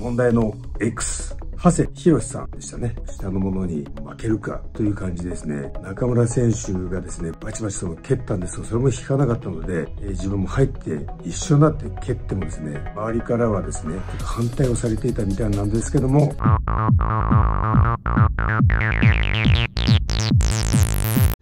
問題の X、長谷博さんでしたね。下の者に負けるかという感じですね。中村選手がですね、バチバチその蹴ったんですが、それも引かなかったので、えー、自分も入って一緒になって蹴ってもですね、周りからはですね、ちょっと反対をされていたみたいなんですけども。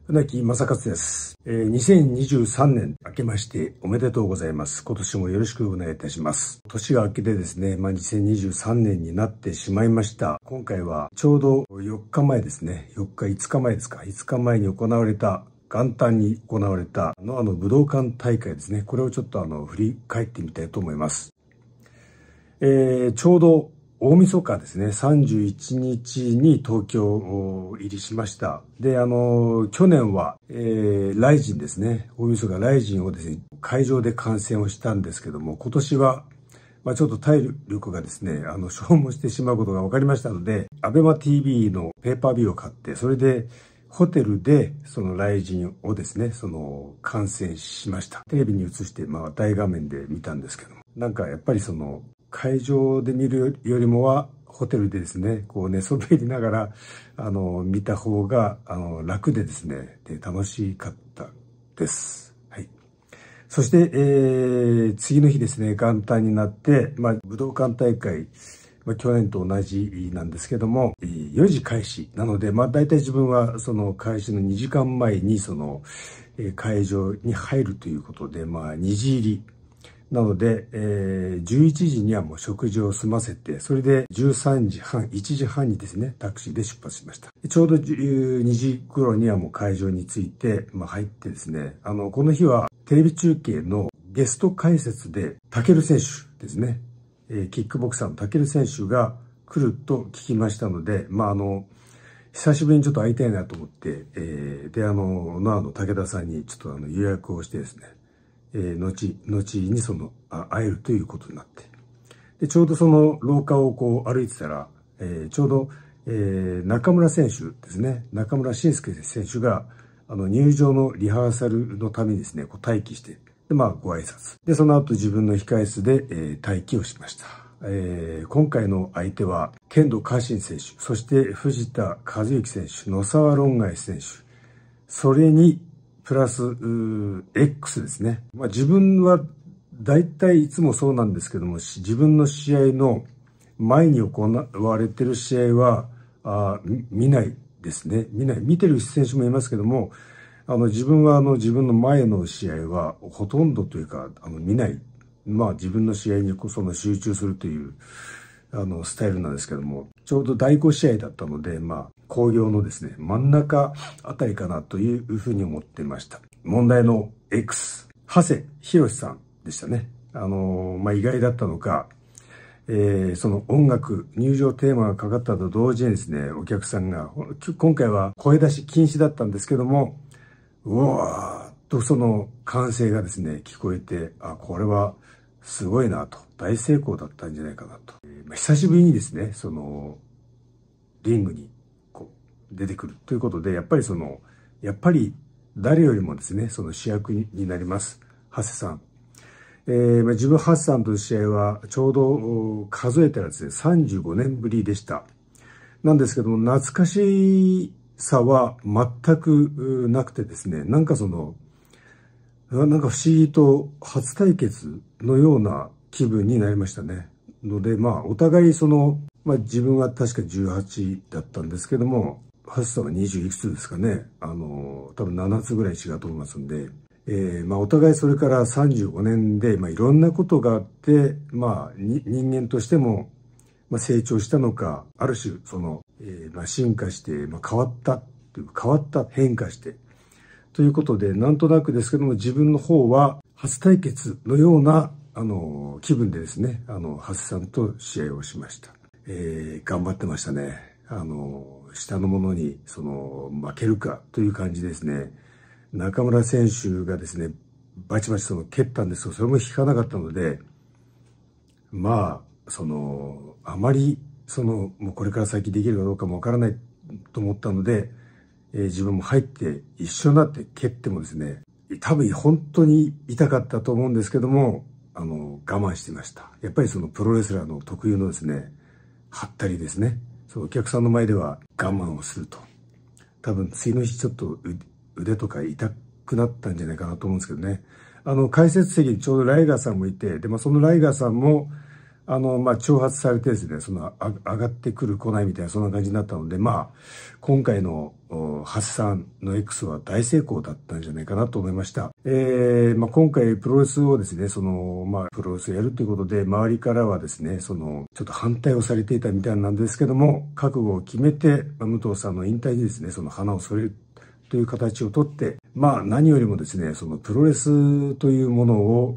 船木正勝です。えー、2023年明けましておめでとうございます。今年もよろしくお願いいたします。年が明けてですね、まあ、2023年になってしまいました。今回はちょうど4日前ですね。4日、5日前ですか。5日前に行われた元旦に行われたのあの武道館大会ですね。これをちょっとあの振り返ってみたいと思います。えー、ちょうど大晦日ですね、31日に東京入りしました。で、あの、去年は、えー、ライジンですね、大晦日ライジンをですね、会場で観戦をしたんですけども、今年は、まあ、ちょっと体力がですね、あの、消耗してしまうことが分かりましたので、アベマ TV のペーパービューを買って、それで、ホテルで、その雷神をですね、その、観戦しました。テレビに映して、まあ、大画面で見たんですけども。なんか、やっぱりその、会場で見るよりもは、ホテルでですね、こう寝そべりながら、あの、見た方が、あの、楽でですね、で楽しかったです。はい。そして、えー、次の日ですね、元旦になって、まあ、武道館大会、まあ、去年と同じなんですけども、4時開始なので、まあ、大体自分は、その、開始の2時間前に、その、会場に入るということで、まあ、2時入りなので、えー、11時にはもう食事を済ませて、それで13時半、1時半にですね、タクシーで出発しました。ちょうど12時頃にはもう会場に着いて、まあ、入ってですね、あの、この日はテレビ中継のゲスト解説で、タケル選手ですね、えー、キックボクサーのタケル選手が来ると聞きましたので、まあ、あの、久しぶりにちょっと会いたいなと思って、えー、で、あの、ノアの武田さんにちょっとあの予約をしてですね、えー、後、後にその、会えるということになって。で、ちょうどその廊下をこう歩いてたら、えー、ちょうど、えー、中村選手ですね、中村晋介選手が、あの、入場のリハーサルのためにですね、こう待機して、で、まあ、ご挨拶。で、その後自分の控室で、えー、待機をしました。えー、今回の相手は、剣道家臣選手、そして藤田和幸選手、野沢論外選手、それに、プラス、X ですね。まあ、自分は大体いつもそうなんですけども、自分の試合の前に行われてる試合は、あ見ないですね。見ない。見てる選手もいますけども、あの自分はあの自分の前の試合はほとんどというか、あの見ない。まあ自分の試合にその集中するという、あのスタイルなんですけども、ちょうど第5試合だったので、まあ、工業のですね、真ん中あたりかなというふうに思ってました。問題の X、長谷博さんでしたね。あのー、まあ、意外だったのか、えー、その音楽、入場テーマがかかったと同時にですね、お客さんが、今回は声出し禁止だったんですけども、うわーっとその歓声がですね、聞こえて、あ、これはすごいなと、大成功だったんじゃないかなと。えー、まあ、久しぶりにですね、その、リングにこう出てくるということで、やっぱりその、やっぱり誰よりもですね、その主役になります、ハセさん。えー、まあ、自分ハセさんとの試合は、ちょうど数えたらですね、35年ぶりでした。なんですけども、懐かしさは全くなくてですね、なんかその、なんか不思議と初対決のような気分になりましたね。ので、まあ、お互いその、まあ自分は確か18だったんですけども、初さんは20いくつですかね。あの、多分7つぐらい違うと思いますんで、えー、まあお互いそれから35年で、まあいろんなことがあって、まあ人間としても、成長したのか、ある種その、えー、まあ進化して、まあ変わったっていう、変わった、変化して、ということで、なんとなくですけども、自分の方は初対決のような、あの、気分でですね、あの、ハさんと試合をしました。えー、頑張ってましたね。あの、下の者に、その、負けるかという感じですね。中村選手がですね、バチバチその蹴ったんですけど、それも引かなかったので、まあ、その、あまり、その、もうこれから先できるかどうかもわからないと思ったので、えー、自分も入って一緒になって蹴ってもですね、多分本当に痛かったと思うんですけども、あの、我慢してました。やっぱりそのプロレスラーの特有のですね、張ったりですね、そのお客さんの前では我慢をすると。多分次の日ちょっと腕とか痛くなったんじゃないかなと思うんですけどね。あの、解説席にちょうどライガーさんもいて、で、まあ、そのライガーさんも、あの、まあ、挑発されてですね、その、上がってくる、来ないみたいな、そんな感じになったので、まあ、今回の発散の X は大成功だったんじゃないかなと思いました。えー、まあ、今回プロレスをですね、その、まあ、プロレスをやるということで、周りからはですね、その、ちょっと反対をされていたみたいなんですけども、覚悟を決めて、まあ、武藤さんの引退にですね、その花を添えるという形をとって、まあ、何よりもですね、そのプロレスというものを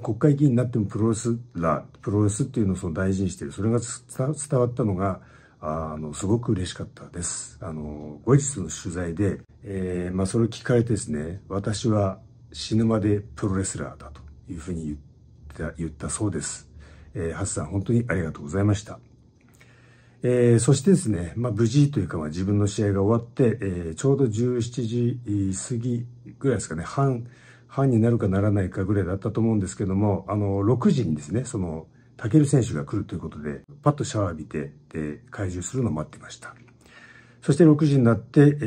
国会議員になってもプロレスラープロレスっていうのをその大事にしてるそれが伝わったのがあのすごく嬉しかったですあの後日の取材で、えーまあ、それを聞かれてですね私は死ぬまでプロレスラーだというふうに言った言ったそうです、えー、ハツさん本当にありがとうございましたえー、そしてですね、まあ、無事というか、まあ、自分の試合が終わって、えー、ちょうど17時過ぎぐらいですかね、半、班になるかならないかぐらいだったと思うんですけども、あの、6時にですね、その、タケル選手が来るということで、パッとシャワー浴びて、で、怪獣するのを待ってました。そして6時になって、え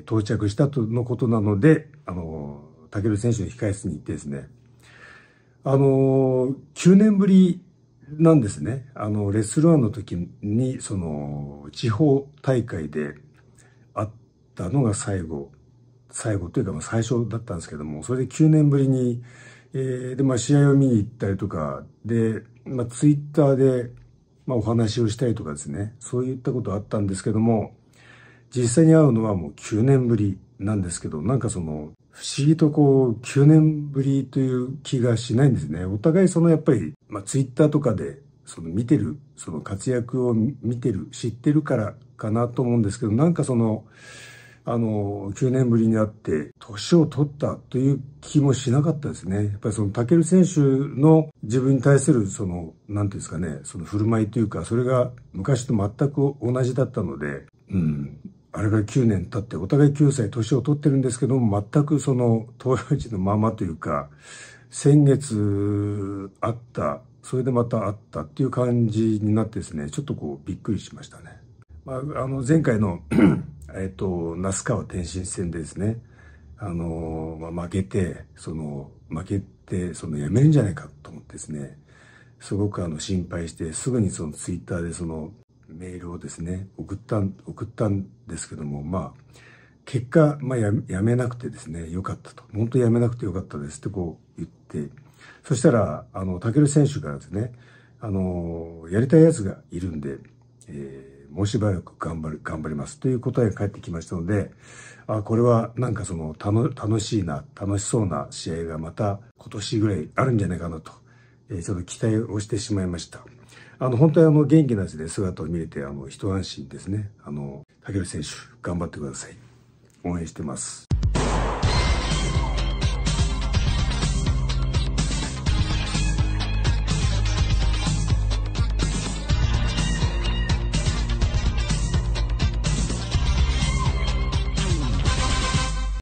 ー、到着したとのことなので、あの、タケル選手の控室に行ってですね、あの、9年ぶりなんですね。あの、レッスルワンの時に、その、地方大会であったのが最後最後というか、最初だったんですけども、それで9年ぶりに、えー、で、まあ、試合を見に行ったりとか、で、まあ、ツイッターで、まあ、お話をしたりとかですね、そういったことあったんですけども、実際に会うのはもう9年ぶりなんですけど、なんかその、不思議とこう、9年ぶりという気がしないんですね。お互いそのやっぱり、まあ、ツイッターとかで、その見てる、その活躍を見てる、知ってるからかなと思うんですけど、なんかその、あの、9年ぶりに会って、年を取ったという気もしなかったですね。やっぱりその、タケル選手の自分に対する、その、なんていうんですかね、その振る舞いというか、それが昔と全く同じだったので、うん、あれから9年経って、お互い9歳年を取ってるんですけども、全くその、東洋人のままというか、先月会った、それでまた会ったっていう感じになってですね、ちょっとこう、びっくりしましたね。まあ、あの、前回のえっと、那須川天心戦でですね、あの、まあ、負けて、その、負けて、その、やめるんじゃないかと思ってですね、すごくあの、心配して、すぐにその、ツイッターでその、メールをですね、送ったん、送ったんですけども、まあ、結果、まあや、やめなくてですね、よかったと。本当やめなくてよかったですってこう言って、そしたら、あの、武尊選手からですね、あの、やりたいやつがいるんで、えーもうしばらく頑張る、頑張りますという答えが返ってきましたので、あ、これはなんかその楽しいな、楽しそうな試合がまた今年ぐらいあるんじゃないかなと、えー、ちょっと期待をしてしまいました。あの、本当にあの、元気なで姿を見れて、あの、一安心ですね。あの、竹内選手、頑張ってください。応援してます。